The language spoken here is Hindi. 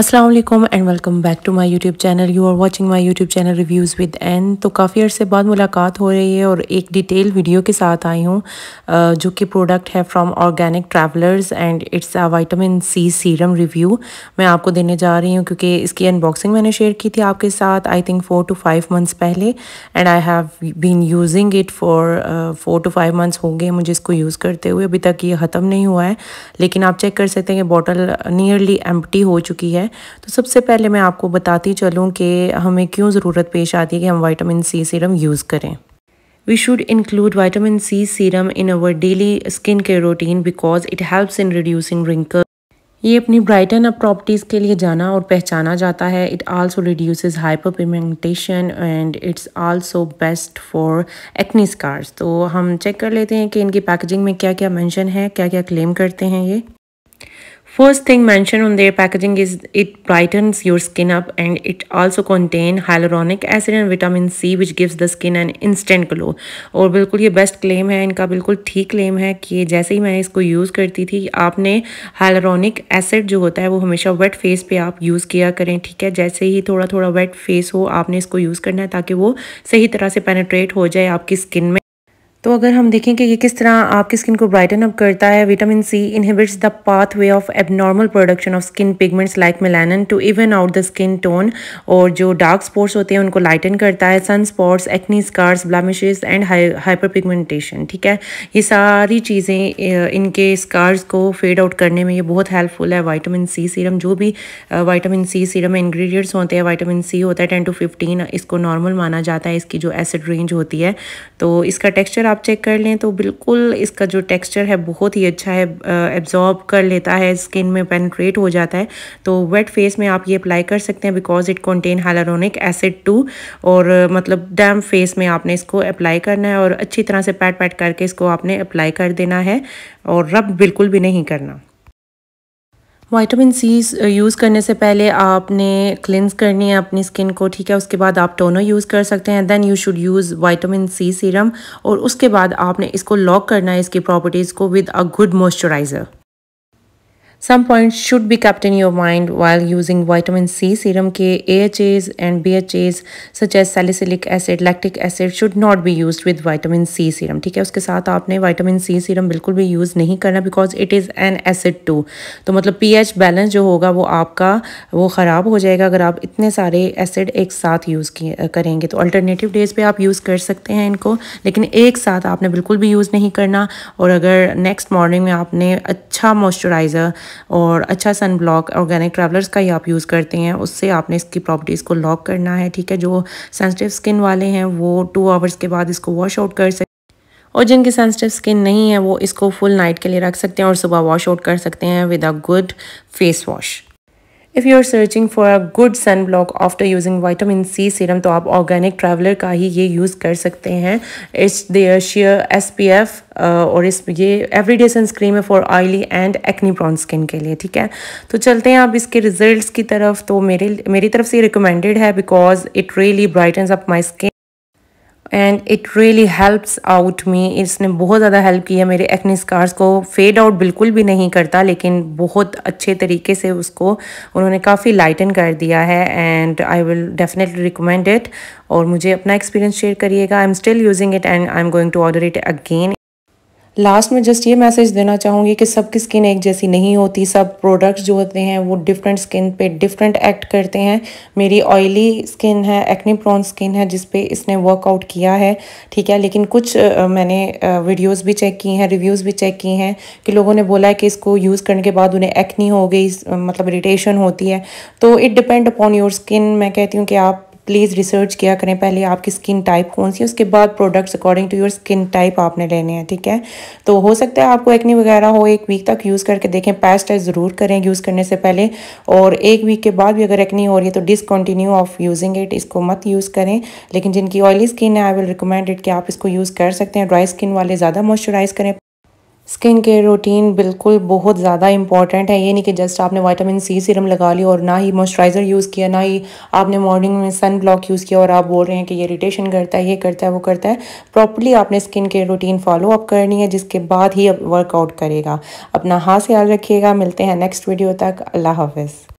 Aslam and welcome back to my YouTube channel you are watching my YouTube channel reviews with an तो काफ़ी अर्से बाद मुलाकात हो रही है और एक डिटेल वीडियो के साथ आई हूँ जो कि प्रोडक्ट है from organic travellers and it's a vitamin C serum review मैं आपको देने जा रही हूँ क्योंकि इसकी अनबॉक्सिंग मैंने शेयर की थी आपके साथ I think four to five months पहले and I have been using it for four to five months हो गए मुझे इसको यूज़ करते हुए अभी तक ये ख़त्म नहीं हुआ है लेकिन आप चेक कर सकते हैं कि बॉटल नियरली एम्प्टी हो चुकी है है तो सबसे पहले मैं आपको बताती चलूँ कि हमें क्यों ज़रूरत पेश आती है कि हम वाइटामिन सी सीरम यूज़ करें we should include vitamin C serum in our daily skin care routine because it helps in reducing wrinkle ये अपनी ब्राइटन अप प्रॉपर्टीज़ के लिए जाना और पहचाना जाता है it also reduces hyperpigmentation and it's also best for acne scars तो हम चेक कर लेते हैं कि इनकी पैकेजिंग में क्या क्या मेंशन है क्या क्या क्लेम करते हैं ये First thing mentioned on their packaging is it brightens your skin up and it also contain hyaluronic acid and vitamin C which gives the skin an instant glow और बिल्कुल ये best claim है इनका बिल्कुल ठीक claim है कि जैसे ही मैं इसको use करती थी आपने hyaluronic acid जो होता है वो हमेशा wet face पे आप use किया करें ठीक है जैसे ही थोड़ा थोड़ा wet face हो आपने इसको use करना है ताकि वो सही तरह से penetrate हो जाए आपकी skin में तो अगर हम देखें कि ये किस तरह आपकी स्किन को ब्राइटन अप करता है vitamin C inhibits the pathway of abnormal production of skin pigments like melanin to even out the skin tone और जो डार्क स्पॉट्स होते हैं उनको लाइटन करता है sun spots acne scars blemishes and hyperpigmentation ठीक है ये सारी चीज़ें इनके स्कार्स को फेड आउट करने में ये बहुत हेल्पफुल है वाइटामिन सी सीरम जो भी वाइटामिन सी सीरम इन्ग्रीडियंट्स होते हैं वाइटामिन सी होता है टेन टू फिफ्टीन इसको नॉर्मल माना जाता है इसकी जो एसिड रेंज होती है तो इसका टेक्स्चर आप चेक कर लें तो बिल्कुल इसका जो टेक्सचर है बहुत ही अच्छा है एब्जॉर्ब कर लेता है स्किन में पेनट्रेट हो जाता है तो वेट फेस में आप ये अप्लाई कर सकते हैं because it contain hyaluronic acid too और मतलब डैम फेस में आपने इसको अप्लाई करना है और अच्छी तरह से पैट पैट करके इसको आपने अप्लाई कर देना है और रब बिल्कुल भी नहीं करना वाइटामिन सी यूज़ करने से पहले आपने क्लिनस करनी है अपनी स्किन को ठीक है उसके बाद आप टोनर यूज़ कर सकते हैं then you should use vitamin C serum और उसके बाद आपने इसको लॉक करना है इसकी प्रॉपर्टीज़ को with a good moisturiser some point should be kept in your mind while using vitamin C serum के A H A and B H A such as salicylic acid lactic acid should not be use with vitamin C serum ठीक है उसके साथ आपने वाइटामिन सी सीरम बिल्कुल भी यूज़ नहीं करना because it is an acid too तो मतलब पी एच बैलेंस जो होगा वो आपका वो ख़राब हो जाएगा अगर आप इतने सारे एसिड एक साथ यूज़ किए करेंगे तो अल्टरनेटिव डेज पर आप यूज़ कर सकते हैं इनको लेकिन एक साथ आपने बिल्कुल भी यूज़ नहीं करना और अगर नेक्स्ट मॉर्निंग में आपने अच्छा मॉइस्चराइज़र और अच्छा सन ब्लॉक ऑर्गेनिक ट्रैवलर्स का ही आप यूज़ करते हैं उससे आपने इसकी प्रॉपर्टीज़ को लॉक करना है ठीक है जो सेंसिटिव स्किन वाले हैं वो टू आवर्स के बाद इसको वॉश आउट कर सकते और जिनकी सेंसिटिव स्किन नहीं है वो इसको फुल नाइट के लिए रख सकते हैं और सुबह वॉश आउट कर सकते हैं with a good face wash if you are searching for a good sunblock after using vitamin C serum तो आप ऑर्गेनिक ट्रैवलर का ही ये यूज़ कर सकते हैं it's there share S P F और इस ये एवरी डे सनस्क्रीम है for oily and acne prone skin के लिए ठीक है तो चलते हैं आप इसके रिजल्ट की तरफ तो मेरे मेरी तरफ से रिकमेंडेड है because it really brightens up my skin and it really helps out me इसने बहुत ज़्यादा हेल्प की है मेरे एक्नी स्कार्स को फेड आउट बिल्कुल भी नहीं करता लेकिन बहुत अच्छे तरीके से उसको उन्होंने काफ़ी लाइटन कर दिया है and I will definitely recommend it और मुझे अपना एक्सपीरियंस शेयर करिएगा I am still using it and I am going to order it again last में जस्ट ये मैसेज देना चाहूँगी कि सबकी स्किन एक जैसी नहीं होती सब प्रोडक्ट्स जो होते हैं वो डिफरेंट स्किन पे डिफरेंट एक्ट करते हैं मेरी ऑयली स्किन है एक्नी प्रॉन स्किन है जिस पे इसने वर्कआउट किया है ठीक है लेकिन कुछ आ, मैंने वीडियोस भी चेक की हैं रिव्यूज़ भी चेक की हैं कि लोगों ने बोला है कि इसको यूज़ करने के बाद उन्हें एक्नी हो गई मतलब इरीटेशन होती है तो it depend upon your skin मैं कहती हूँ कि आप प्लीज़ रिसर्च किया करें पहले आपकी स्किन टाइप कौन सी है उसके बाद products according to your skin type आपने लेने हैं ठीक है तो हो सकता है आपको एक्नी वगैरह हो एक वीक तक यूज़ करके देखें पैस टेस्ट ज़रूर करें यूज़ करने से पहले और एक वीक के बाद भी अगर एक्नी हो रही है तो डिसकन्टिन्यू ऑफ यूजिंग इट इसको मत यूज़ करें लेकिन जिनकी ऑयली स्किन है आई विल रिकमेंड इट कि आप इसको यूज़ कर सकते हैं ड्राई स्किन वाले ज़्यादा मॉइस्चराइज़ करें स्किन केयर रूटीन बिल्कुल बहुत ज़्यादा इंपॉर्टेंट है ये नहीं कि जस्ट आपने वाइटामिन सी सीरम लगा लिया और ना ही मॉइस्चराइज़र यूज़ किया ना ही आपने मॉर्निंग में सन ब्लॉक यूज़ किया और आप बोल रहे हैं कि ये इरीटेशन करता है ये करता है वो करता है प्रॉपरली आपने skin care routine follow up करनी है जिसके बाद ही वर्कआउट करेगा अपना हाथ ख्याल रखिएगा मिलते हैं नेक्स्ट वीडियो तक अल्लाह हाफिज़